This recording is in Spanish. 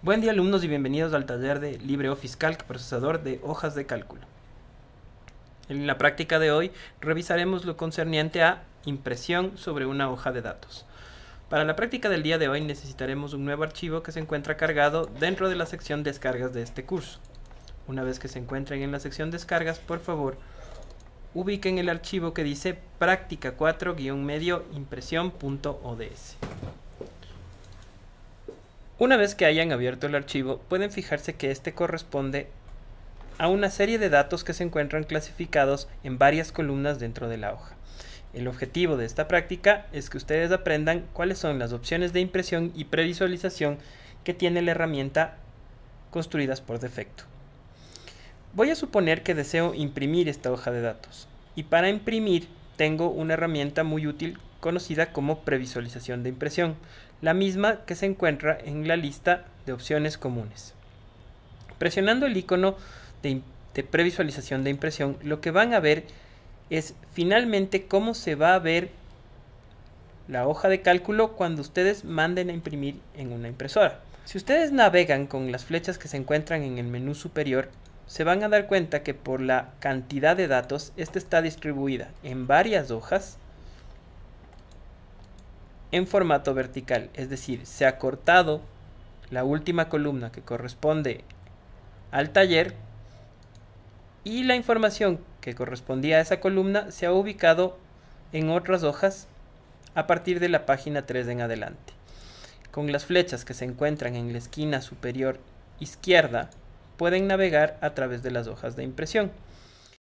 Buen día alumnos y bienvenidos al taller de LibreOffice Calc, procesador de hojas de cálculo. En la práctica de hoy revisaremos lo concerniente a impresión sobre una hoja de datos. Para la práctica del día de hoy necesitaremos un nuevo archivo que se encuentra cargado dentro de la sección descargas de este curso. Una vez que se encuentren en la sección descargas, por favor, ubiquen el archivo que dice práctica 4-medio impresión.ods. Una vez que hayan abierto el archivo, pueden fijarse que este corresponde a una serie de datos que se encuentran clasificados en varias columnas dentro de la hoja. El objetivo de esta práctica es que ustedes aprendan cuáles son las opciones de impresión y previsualización que tiene la herramienta construidas por defecto. Voy a suponer que deseo imprimir esta hoja de datos y para imprimir tengo una herramienta muy útil conocida como previsualización de impresión, la misma que se encuentra en la lista de opciones comunes. Presionando el icono de, previsualización de impresión, lo que van a ver es finalmente cómo se va a ver la hoja de cálculo cuando ustedes manden a imprimir en una impresora. Si ustedes navegan con las flechas que se encuentran en el menú superior, se van a dar cuenta que por la cantidad de datos, esta está distribuida en varias hojas en formato vertical, es decir, se ha cortado la última columna que corresponde al taller y la información que correspondía a esa columna se ha ubicado en otras hojas a partir de la página 3 en adelante. Con las flechas que se encuentran en la esquina superior izquierda pueden navegar a través de las hojas de impresión.